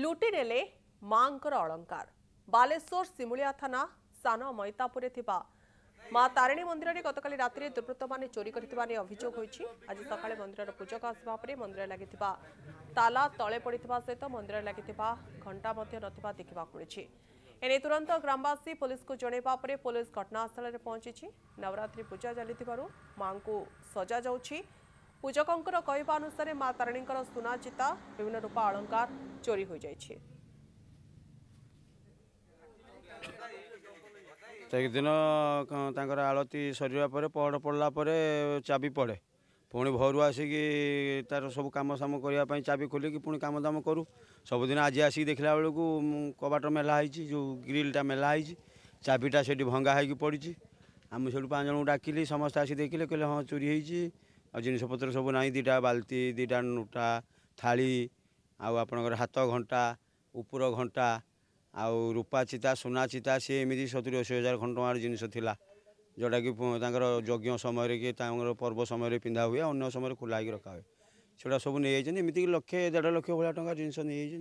ଲୁଟି ନେଲେ ମାଙ୍କର ଅଳଙ୍କାର ବାଲେଶ୍ୱର ସିମୁଳିଆ ଥାନା ସାନ ମୈତାପୁରରେ ଥିବା মা তারিণী মন্দিরের গতকাল রাতে দুর্বৃত্তমানে চোরি করে অভিযোগ হয়েছে আজ সকালে মন্দিরের পূজক আসবা পরে মন্দিরে লাগি তালা তলে পড়ি সহ মন্দিরে লাগি ঘণ্টা নথিবা দেখা মিছে এনে তুরন্ত গ্রামবাসী পুলিশকে জনাইবা পরে পুলিশ ঘটনাস্থলের পৌঁছিছে নবরাত্রি পূজা চাল মাঙ্কু সজা যাচ্ছে ପୂଜକଙ୍କର କହିବା ଅନୁସାରେ ମା ତାରିଣୀଙ୍କର ସୁନା ଚିତା ବିଭିନ୍ନ ରୂପା ଅଳଙ୍କାର ଚୋରି ହୋଇଯାଇଛି ସେଦିନ ତାଙ୍କର ଆଳତି ସରିବା ପରେ ପହଡ଼ ପଡ଼ିଲା ପରେ ଚାବି ପଡ଼େ ପୁଣି ଭୋରୁ ଆସିକି ତାର ସବୁ କାମସାମ କରିବା ପାଇଁ ଚାବି ଖୋଲିକି ପୁଣି କାମଦାମ କରୁ ସବୁଦିନ ଆଜି ଆସିକି ଦେଖିଲା ବେଳକୁ କବାଟ ମେଲା ହେଇଛି ଯେଉଁ ଗ୍ରିଲ୍ଟା ମେଲା ହେଇଛି ଚାବିଟା ସେଠି ଭଙ୍ଗା ହେଇକି ପଡ଼ିଛି ଆମେ ସେଠୁ ପାଞ୍ଚ ଜଣଙ୍କୁ ଡାକିଲି ସମସ୍ତେ ଆସି ଦେଖିଲେ କହିଲେ ହଁ ଚୋରି ହେଇଛି ଆଉ ଜିନିଷପତ୍ର ସବୁ ନାହିଁ ଦୁଇଟା ବାଲ୍ଟି ଦୁଇଟା ନୋଟା ଥାଳି ଆଉ ଆପଣଙ୍କର ହାତ ଘଣ୍ଟା ଉପର ଘଣ୍ଟା ଆଉ ରୂପା ଚିତା ସୁନା ଚିତା ସିଏ ଏମିତି ସତୁରୀ ଅଶୀ ହଜାର ଖଣ୍ଡ ଟଙ୍କାର ଜିନିଷ ଥିଲା ଯେଉଁଟାକି ତାଙ୍କର ଯଜ୍ଞ ସମୟରେ କି ତାଙ୍କର ପର୍ବ ସମୟରେ ପିନ୍ଧା ହୁଏ ଅନ୍ୟ ସମୟରେ ଖୋଲା ହେଇକି ରଖା ହୁଏ ସେଗୁଡ଼ା ସବୁ ନେଇଯାଇଛନ୍ତି ଏମିତିକି ଲକ୍ଷେ ଦେଢ଼ ଲକ୍ଷ ଭଳିଆ ଟଙ୍କା ଜିନିଷ ନେଇଯାଇଛନ୍ତି